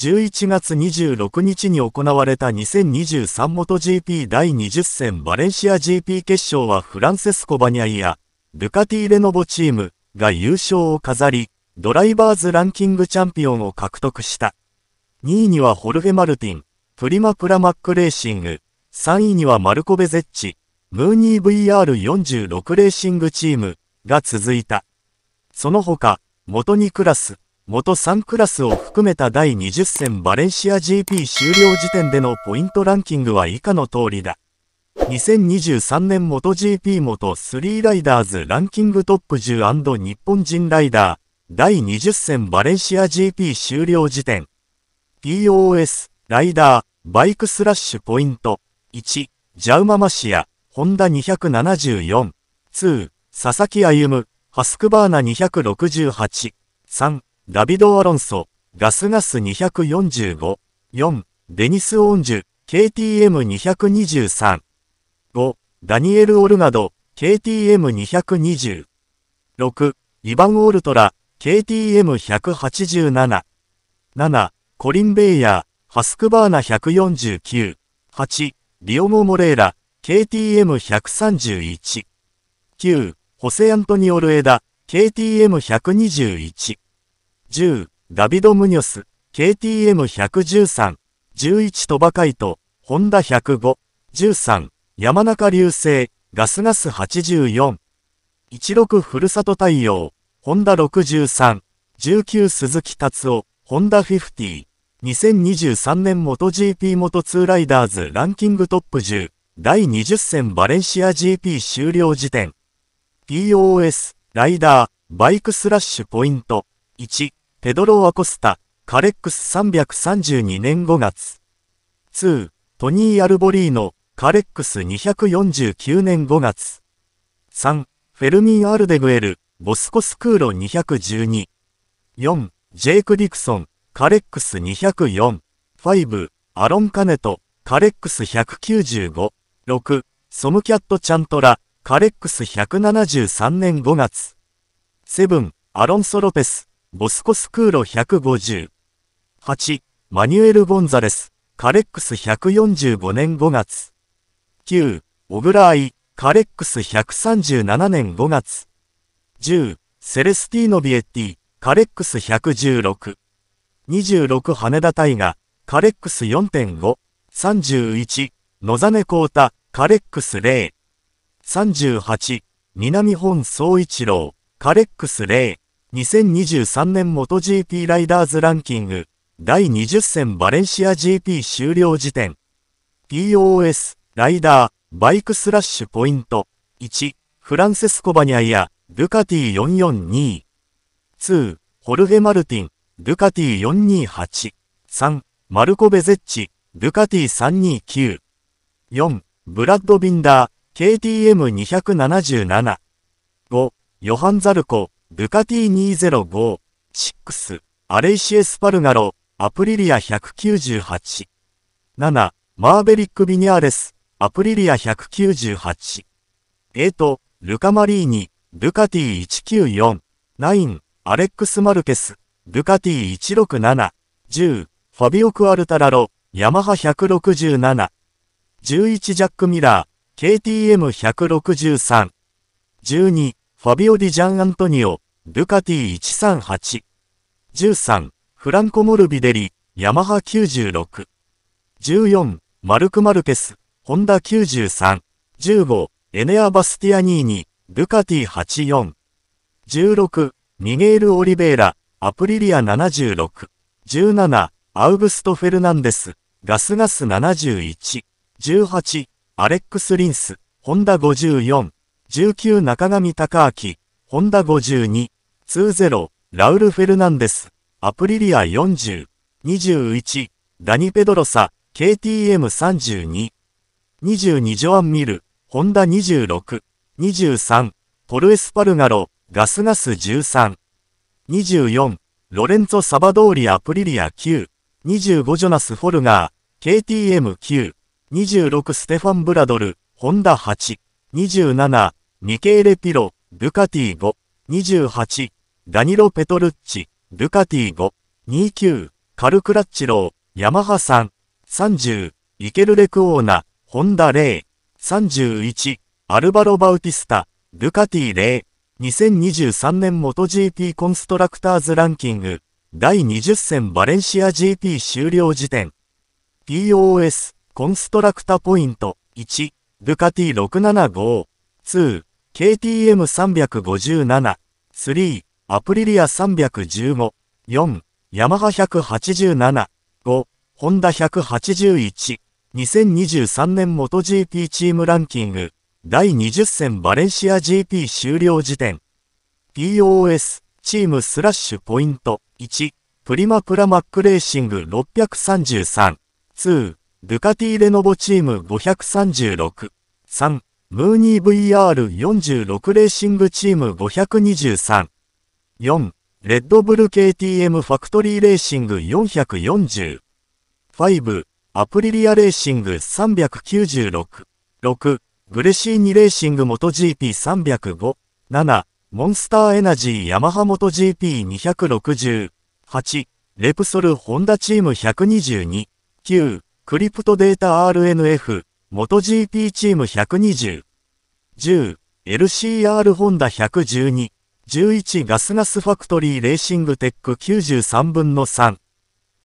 11月26日に行われた2023モト GP 第20戦バレンシア GP 決勝はフランセスコ・バニャイやルカティ・レノボチームが優勝を飾り、ドライバーズランキングチャンピオンを獲得した。2位にはホルフェ・マルティン、プリマ・プラ・マック・レーシング、3位にはマルコ・ベゼッチ、ムーニー VR46 レーシングチームが続いた。その他、元にクラス、元3クラスを含めた第20戦バレンシア GP 終了時点でのポイントランキングは以下の通りだ。2023年元 g p 元3ライダーズランキングトップ10日本人ライダー第20戦バレンシア GP 終了時点 POS ライダーバイクスラッシュポイント1ジャウママシアホンダ274 2佐々木歩ハスクバーナ268 3ダビド・アロンソ、ガスガス245、4、デニス・オンジュ、KTM223、5、ダニエル・オルガド、KTM220、6、イバン・オルトラ、KTM187、7、コリン・ベイヤー、ハスクバーナ149、8、リオモ・モレーラ、KTM131、9、ホセ・アントニオルエダ、KTM121。10、ダビド・ムニョス、KTM113、11トバカイト、ホンダ105、13、山中流星、ガスガス84、16ふるさと太陽、ホンダ63、19鈴木達夫、ホンダ50、2023年 m o g p モト2ライダーズランキングトップ10、第20戦バレンシア GP 終了時点、POS、ライダー、バイクスラッシュポイント、1、ペドロ・アコスタ、カレックス332年5月。2、トニー・アルボリーノ、カレックス249年5月。3、フェルミン・アルデグエル、ボスコスクーロ212。4、ジェイク・ディクソン、カレックス204。5、アロン・カネト、カレックス195。6、ソムキャット・チャントラ、カレックス173年5月。7、アロンソ・ロペス、ボスコスクーロ150。8、マニュエル・ボンザレス、カレックス145年5月。9、オブラーイ、カレックス137年5月。10、セレスティーノ・ビエッティ、カレックス116。26羽田大河、カレックス4.5。31、野ザネコータ、カレックス0。38、南本総一郎、カレックス0。2023年 MotoGP ライダーズランキング第20戦バレンシア GP 終了時点 POS ライダーバイクスラッシュポイント1フランセスコバニャイアルカティ442 2ホルヘマルティンルカティ428 3マルコベゼッチルカティ329 4ブラッドビンダー KTM277 5ヨハンザルコブカティ205、6、アレイシエスパルガロ、アプリリア198。7、マーベリック・ビニアレス、アプリリア198。8、ルカ・マリーニ、ブカティ194。9、アレックス・マルケス、ブカティ167。10、ファビオ・クアルタラロ、ヤマハ167。11、ジャック・ミラー、KTM163。12、ファビオ・ディ・ジャン・アントニオ、ドゥカティ138。13、フランコ・モルビデリ、ヤマハ96。14、マルク・マルケス、ホンダ93。15、エネア・バスティアニーニ、ドゥカティ84。16、ミゲール・オリベイラ、アプリリア76。17、アウグスト・フェルナンデス、ガスガス71。18、アレックス・リンス、ホンダ54。19中上高明、ホンダ52、20、ラウル・フェルナンデス、アプリリア40、21、ダニ・ペドロサ、KTM32、22ジョアン・ミル、ホンダ26、23、ポルエスパルガロ、ガスガス13、24、ロレンツォ・サバドーリ・アプリリア9、25ジョナス・フォルガー、KTM9、26ステファン・ブラドル、ホンダ8、27、ニケーレ・ピロ、ドゥカティ5、28、ダニロ・ペトルッチ、ドゥカティ5、29、カルクラッチロー、ヤマハ3、30、イケルレクオーナ、ホンダ0、31、アルバロ・バウティスタ、ドゥカティ0、2023年元 GP コンストラクターズランキング、第20戦バレンシア GP 終了時点。POS、コンストラクタポイント、1、ルカティ675、2、KTM357、3、アプリリア315、4、ヤマハ187、5、ホンダ181、2023年モト g p チームランキング、第20戦バレンシア GP 終了時点。POS、チームスラッシュポイント、1、プリマプラマックレーシング633、2、ドゥカティレノボチーム536、3、ムーニー VR46 レーシングチーム523。4、レッドブル KTM ファクトリーレーシング440。5、アプリリアレーシング396。6、グレシーニレーシング MotoGP305。7、モンスターエナジーヤマハ MotoGP260。8、レプソルホンダチーム122。9、クリプトデータ RNF。モト g p チーム120、10、LCR ホンダ112、11ガスガスファクトリーレーシングテック93分の3。